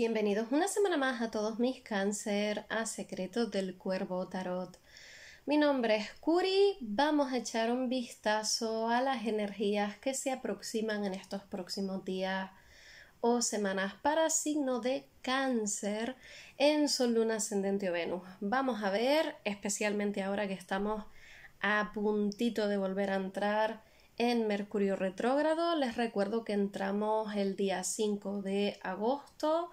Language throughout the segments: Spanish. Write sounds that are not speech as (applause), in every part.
Bienvenidos una semana más a todos mis cáncer a secretos del cuervo tarot. Mi nombre es Curi, vamos a echar un vistazo a las energías que se aproximan en estos próximos días o semanas para signo de cáncer en Sol, Luna, Ascendente o Venus. Vamos a ver, especialmente ahora que estamos a puntito de volver a entrar en Mercurio retrógrado. Les recuerdo que entramos el día 5 de agosto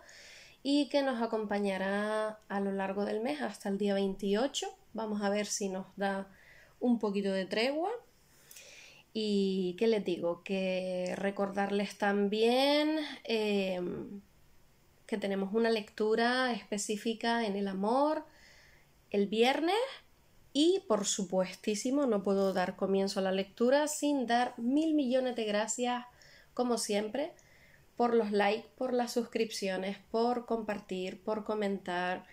y que nos acompañará a lo largo del mes hasta el día 28. Vamos a ver si nos da un poquito de tregua. Y qué les digo, que recordarles también em, que tenemos una lectura específica en el amor el viernes y por supuestísimo, no puedo dar comienzo a la lectura sin dar mil millones de gracias, como siempre, por los likes, por las suscripciones, por compartir, por comentar.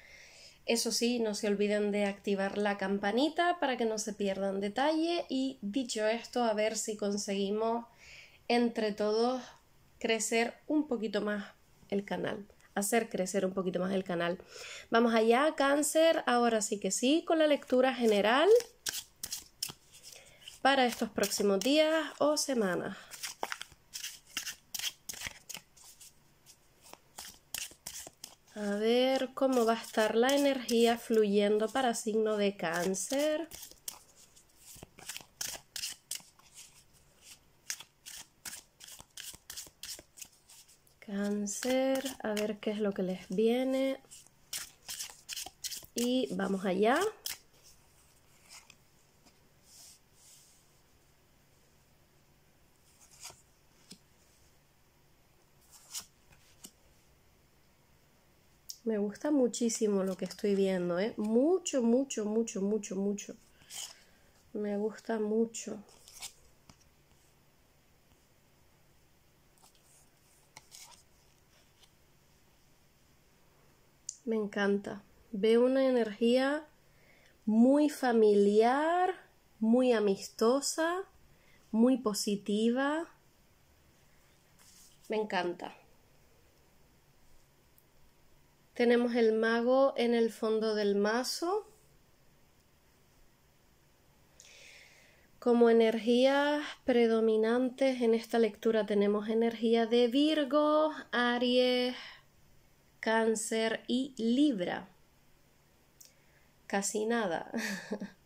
Eso sí, no se olviden de activar la campanita para que no se pierdan detalle y dicho esto, a ver si conseguimos entre todos crecer un poquito más el canal hacer crecer un poquito más el canal. Vamos allá, cáncer, ahora sí que sí, con la lectura general para estos próximos días o semanas. A ver cómo va a estar la energía fluyendo para signo de cáncer. Cáncer, a ver qué es lo que les viene. Y vamos allá. Me gusta muchísimo lo que estoy viendo, ¿eh? Mucho, mucho, mucho, mucho, mucho. Me gusta mucho. Me encanta. Veo una energía muy familiar, muy amistosa, muy positiva. Me encanta. Tenemos el mago en el fondo del mazo. Como energías predominantes en esta lectura tenemos energía de Virgo, Aries, Cáncer y Libra. Casi nada. (laughs)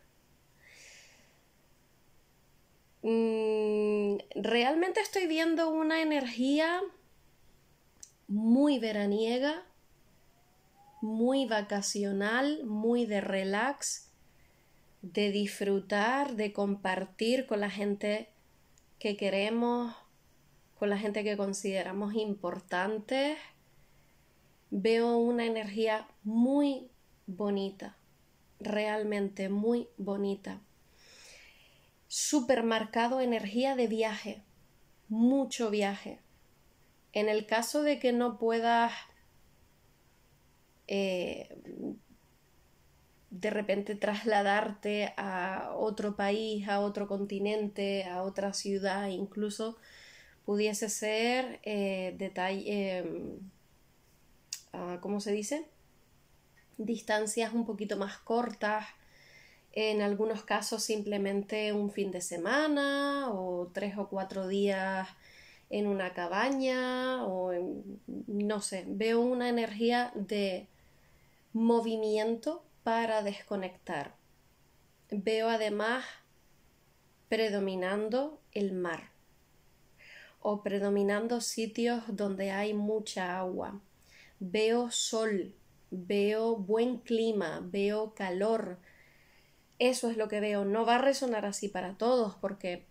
Mm, realmente estoy viendo una energía muy veraniega, muy vacacional, muy de relax, de disfrutar, de compartir con la gente que queremos, con la gente que consideramos importante veo una energía muy bonita, realmente muy bonita. Supermarcado, energía de viaje, mucho viaje. En el caso de que no puedas eh, de repente trasladarte a otro país, a otro continente, a otra ciudad, incluso pudiese ser eh, detalle. Em, ¿cómo se dice? Distancias un poquito más cortas, en algunos casos simplemente un fin de semana o tres o cuatro días en una cabaña o no sé, veo una energía de movimiento para desconectar. Veo además predominando el mar o predominando sitios donde hay mucha agua veo sol, veo buen clima, veo calor. Eso es lo que veo. No va a resonar así para todos porque,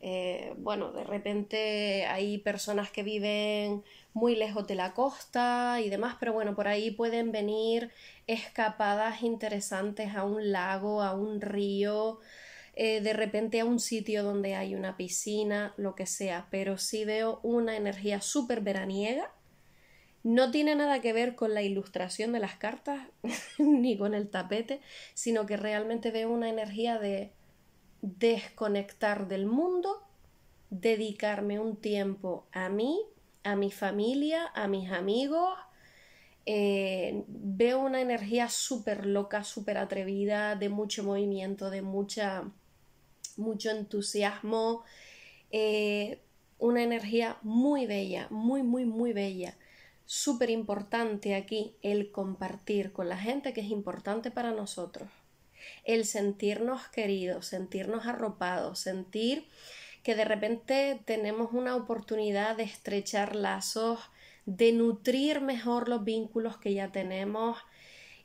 eh, bueno, de repente hay personas que viven muy lejos de la costa y demás, pero bueno, por ahí pueden venir escapadas interesantes a un lago, a un río, eh, de repente a un sitio donde hay una piscina, lo que sea, pero sí veo una energía súper veraniega no tiene nada que ver con la ilustración de las cartas (laughs) ni con el tapete, sino que realmente veo una energía de desconectar del mundo, dedicarme un tiempo a mí, a mi familia, a mis amigos. Eh, veo una energía súper loca, súper atrevida, de mucho movimiento, de mucha, mucho entusiasmo. Eh, una energía muy bella, muy, muy, muy bella súper importante aquí el compartir con la gente que es importante para nosotros, el sentirnos queridos, sentirnos arropados, sentir que de repente tenemos una oportunidad de estrechar lazos, de nutrir mejor los vínculos que ya tenemos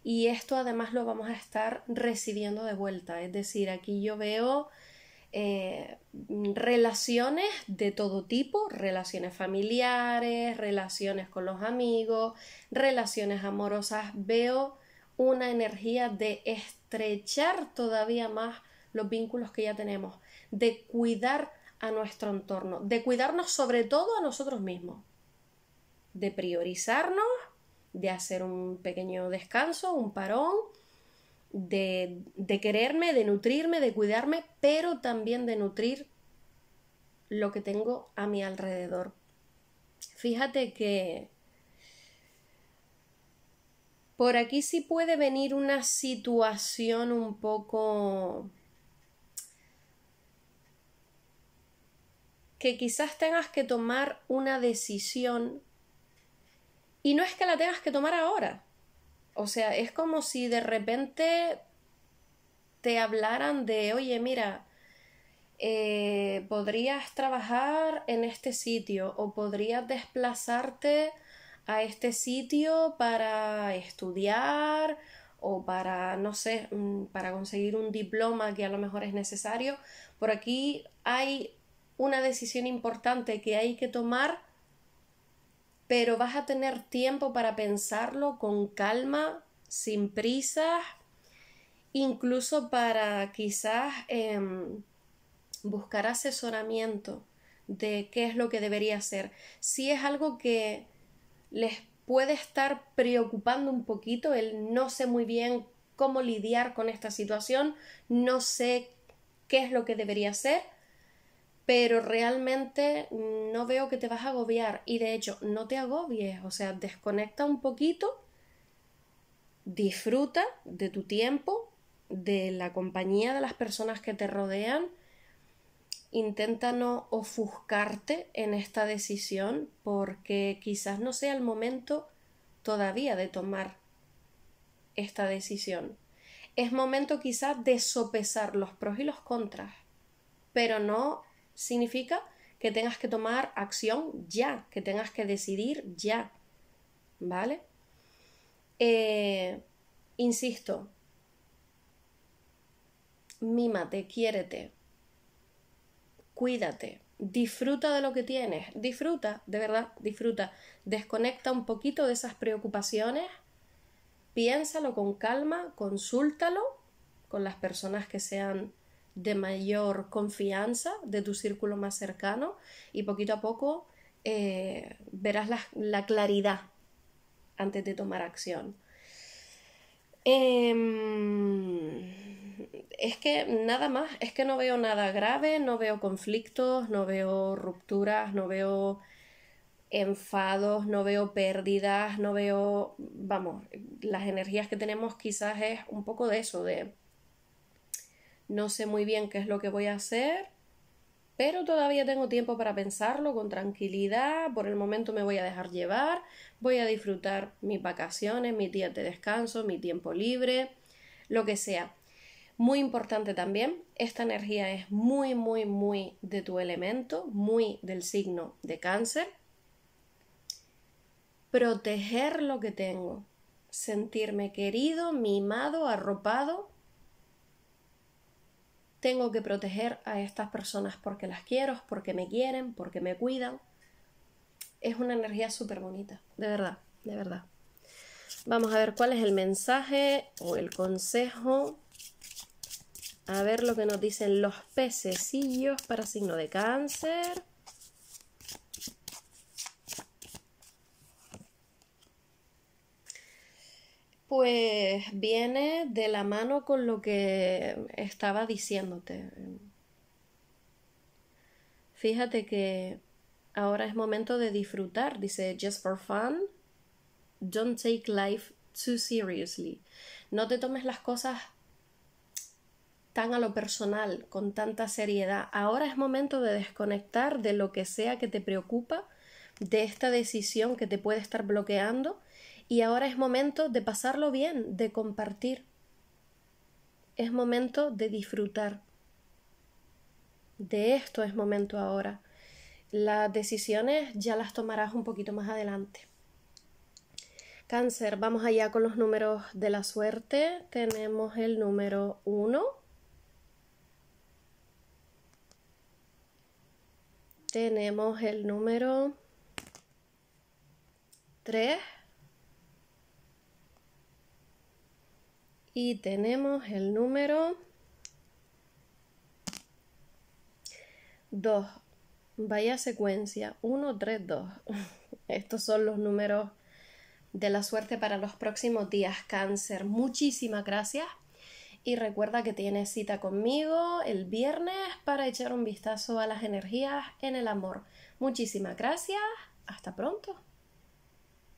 y esto además lo vamos a estar recibiendo de vuelta, es decir, aquí yo veo eh, mm, relaciones de todo tipo, relaciones familiares, relaciones con los amigos, relaciones amorosas, veo una energía de estrechar todavía más los vínculos que ya tenemos, de cuidar a nuestro entorno, de cuidarnos sobre todo a nosotros mismos, de priorizarnos, de hacer un pequeño descanso, un parón, de, quererme, de nutrirme, de cuidarme, pero también de nutrir lo que tengo a mi alrededor. Fíjate que por aquí sí puede venir una situación un poco que quizás tengas que tomar una decisión y no es que la tengas que tomar ahora, o sea, es como si de repente te hablaran de, oye, mira, eh, podrías trabajar en este sitio o podrías desplazarte a este sitio para estudiar o para, no sé, mm, para conseguir un diploma que a lo mejor es necesario. Por aquí hay una decisión importante que hay que tomar pero vas a tener tiempo para pensarlo con calma, sin prisas, incluso para quizás em, buscar asesoramiento de qué es lo que debería hacer. Si es algo que les puede estar preocupando un poquito, el no sé muy bien cómo lidiar con esta situación, no sé qué es lo que debería hacer, pero realmente mm, no veo que te vas a agobiar y de hecho no te agobies, o sea, desconecta un poquito, disfruta de tu tiempo, de la compañía de las personas que te rodean, intenta no ofuscarte en esta decisión porque quizás no sea el momento todavía de tomar esta decisión. Es momento quizás de sopesar los pros y los contras, pero no significa que tengas que tomar acción ya, que tengas que decidir ya. ¿Vale? Eh, insisto, mímate, quiérete, cuídate, disfruta de lo que tienes, disfruta, de verdad, disfruta, desconecta un poquito de esas preocupaciones, piénsalo con calma, consúltalo con las personas que sean de mayor confianza de tu círculo más cercano y poquito a poco eh, verás la, claridad antes de tomar acción. Em, es que nada más, es que no veo nada grave, no veo conflictos, no veo rupturas, no veo enfados, no veo pérdidas, no veo, vamos, las energías que tenemos quizás es un poco de eso, de no sé muy bien qué es lo que voy a hacer, pero todavía tengo tiempo para pensarlo con tranquilidad, por el momento me voy a dejar llevar, voy a disfrutar mis vacaciones, mis días de descanso, mi tiempo libre, lo que sea. Muy importante también, esta energía es muy, muy, muy de tu elemento, muy del signo de cáncer. Proteger lo que tengo, sentirme querido, mimado, arropado tengo que proteger a estas personas porque las quiero, porque me quieren, porque me cuidan. Es una energía súper bonita, de verdad, de verdad. Vamos a ver cuál es el mensaje o el consejo. A ver lo que nos dicen los pececillos para signo de cáncer. pues viene de la mano con lo que estaba diciéndote. Fíjate que ahora es momento de disfrutar, dice just for fun, don't take life too seriously. No te tomes las cosas tan a lo personal, con tanta seriedad. Ahora es momento de desconectar de lo que sea que te preocupa, de esta decisión que te puede estar bloqueando y ahora es momento de pasarlo bien, de compartir. Es momento de disfrutar. De esto es momento ahora. Las decisiones ya las tomarás un poquito más adelante. Cáncer, vamos allá con los números de la suerte. Tenemos el número 1. Tenemos el número 3. y tenemos el número 2. Vaya secuencia, 1, 3, 2. Estos son los números de la suerte para los próximos días, cáncer. Muchísimas gracias y recuerda que tienes cita conmigo el viernes para echar un vistazo a las energías en el amor. Muchísimas gracias. Hasta pronto.